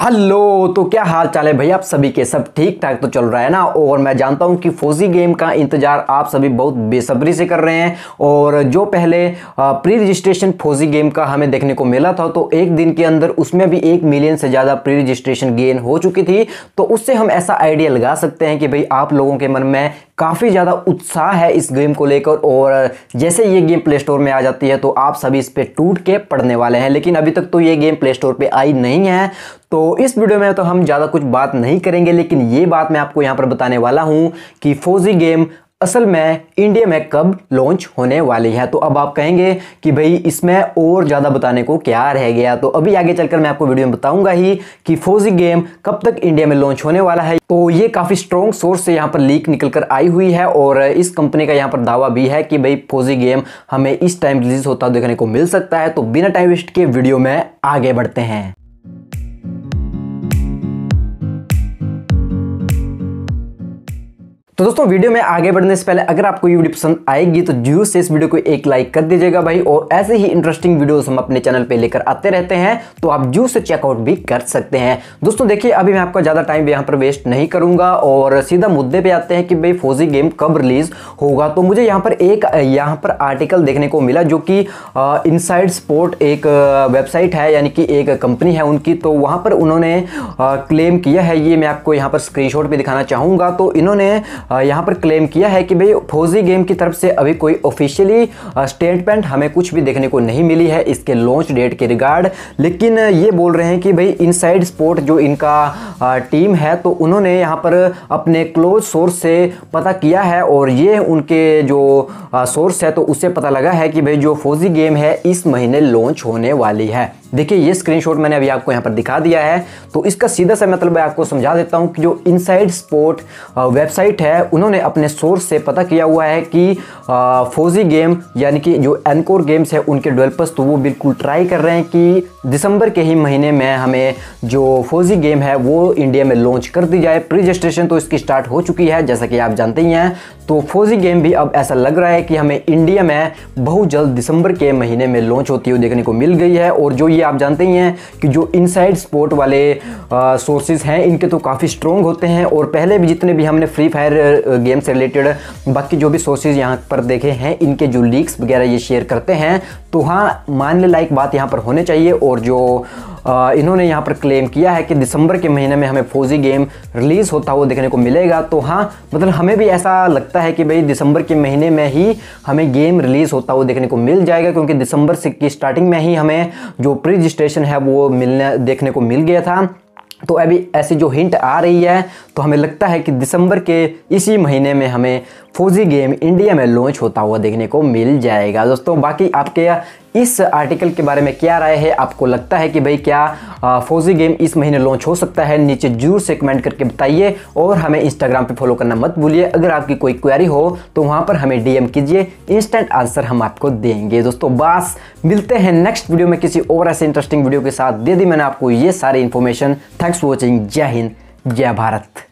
hello तो क्या हाल चाल है भैया आप सभी के सब ठीक ठाक तो चल रहा है ना और मैं जानता हूँ कि फोजी गेम का इंतज़ार आप सभी बहुत बेसब्री से कर रहे हैं और जो पहले प्री रजिस्ट्रेशन फोजी गेम का हमें देखने को मिला था तो एक दिन के अंदर उसमें भी एक मिलियन से ज़्यादा प्री रजिस्ट्रेशन गेन हो चुकी थी तो उससे हम ऐसा आइडिया लगा सकते हैं कि भाई आप लोगों के मन में काफ़ी ज़्यादा उत्साह है इस गेम को लेकर और जैसे ये गेम प्ले स्टोर में आ जाती है तो आप सभी इस पर टूट के पढ़ने वाले हैं लेकिन अभी तक तो ये गेम प्ले स्टोर पर आई नहीं है तो इस वीडियो में तो हम ज़्यादा कुछ बात नहीं करेंगे लेकिन ये बात मैं आपको यहाँ पर बताने वाला हूँ कि फौजी गेम असल में इंडिया में कब लॉन्च होने वाली है तो अब आप कहेंगे कि भाई इसमें और ज़्यादा बताने को क्या रह गया तो अभी आगे चलकर मैं आपको वीडियो में बताऊंगा ही कि फौजी गेम कब तक इंडिया में लॉन्च होने वाला है तो ये काफ़ी स्ट्रॉन्ग सोर्स से यहाँ पर लीक निकल कर आई हुई है और इस कंपनी का यहाँ पर दावा भी है कि भाई फौजी गेम हमें इस टाइम रिलीज होता देखने को मिल सकता है तो बिना टाइम वेस्ट के वीडियो में आगे बढ़ते हैं तो दोस्तों वीडियो में आगे बढ़ने से पहले अगर आपको ये वीडियो पसंद आएगी तो जरूर से इस वीडियो को एक लाइक कर दीजिएगा भाई और ऐसे ही इंटरेस्टिंग वीडियोस हम अपने चैनल पे लेकर आते रहते हैं तो आप जरूर से चेकआउट भी कर सकते हैं दोस्तों देखिए अभी मैं आपका ज़्यादा टाइम यहाँ पर वेस्ट नहीं करूँगा और सीधा मुद्दे पर आते हैं कि भाई फौजी गेम कब रिलीज़ होगा तो मुझे यहाँ पर एक यहाँ पर आर्टिकल देखने को मिला जो कि इन स्पोर्ट एक वेबसाइट है यानी कि एक कंपनी है उनकी तो वहाँ पर उन्होंने क्लेम किया है ये मैं आपको यहाँ पर स्क्रीन शॉट दिखाना चाहूँगा तो इन्होंने यहाँ पर क्लेम किया है कि भाई फौजी गेम की तरफ से अभी कोई ऑफिशियली स्टेटमेंट हमें कुछ भी देखने को नहीं मिली है इसके लॉन्च डेट के रिगार्ड लेकिन ये बोल रहे हैं कि भाई इनसाइड स्पोर्ट जो इनका टीम है तो उन्होंने यहाँ पर अपने क्लोज सोर्स से पता किया है और ये उनके जो सोर्स है तो उससे पता लगा है कि भाई जो फौजी गेम है इस महीने लॉन्च होने वाली है देखिए ये स्क्रीनशॉट मैंने अभी आपको यहाँ पर दिखा दिया है तो इसका सीधा सा मतलब मैं आपको समझा देता हूँ कि जो इनसाइड स्पोर्ट वेबसाइट है उन्होंने अपने सोर्स से पता किया हुआ है कि फौजी गेम यानी कि जो एनकोर गेम्स है उनके डेवलपर्स तो वो बिल्कुल ट्राई कर रहे हैं कि दिसंबर के ही महीने में हमें जो फौजी गेम है वो इंडिया में लॉन्च कर दी जाए प्री रजिस्ट्रेशन तो इसकी स्टार्ट हो चुकी है जैसा कि आप जानते ही हैं तो फौजी गेम भी अब ऐसा लग रहा है कि हमें इंडिया में बहुत जल्द दिसंबर के महीने में लॉन्च होती हुई देखने को मिल गई है और जो ये आप जानते ही हैं कि जो इनसाइड स्पोर्ट वाले सोर्सेज हैं इनके तो काफ़ी स्ट्रॉन्ग होते हैं और पहले भी जितने भी हमने फ्री फायर गेम से रिलेटेड बाकी जो भी सोर्सेज यहाँ पर देखे हैं इनके जो लीक्स वगैरह ये शेयर करते हैं तो हाँ मानने लायक बात यहाँ पर होने चाहिए और जो आ, इन्होंने यहाँ पर क्लेम किया है कि दिसंबर के महीने में हमें फौजी गेम रिलीज़ होता हुआ देखने को मिलेगा तो हाँ मतलब हमें भी ऐसा लगता है कि भाई दिसंबर के महीने में ही हमें गेम रिलीज़ होता हुआ देखने को मिल जाएगा क्योंकि दिसंबर से की स्टार्टिंग में ही हमें जो प्री रजिस्ट्रेशन है वो मिलने देखने को मिल गया था तो अभी ऐसी जो हिंट आ रही है तो हमें लगता है कि दिसंबर के इसी महीने में हमें फौजी गेम इंडिया में लॉन्च होता हुआ देखने को मिल जाएगा दोस्तों बाकी आपके इस आर्टिकल के बारे में क्या राय है आपको लगता है कि भाई क्या फौजी गेम इस महीने लॉन्च हो सकता है नीचे जरूर से कमेंट करके बताइए और हमें इंस्टाग्राम पे फॉलो करना मत भूलिए अगर आपकी कोई क्वेरी हो तो वहाँ पर हमें डीएम कीजिए इंस्टेंट आंसर हम आपको देंगे दोस्तों बस मिलते हैं नेक्स्ट वीडियो में किसी और ऐसे इंटरेस्टिंग वीडियो के साथ दे दी मैंने आपको ये सारी इन्फॉर्मेशन थैंक्स फॉर वॉचिंग जय हिंद जय भारत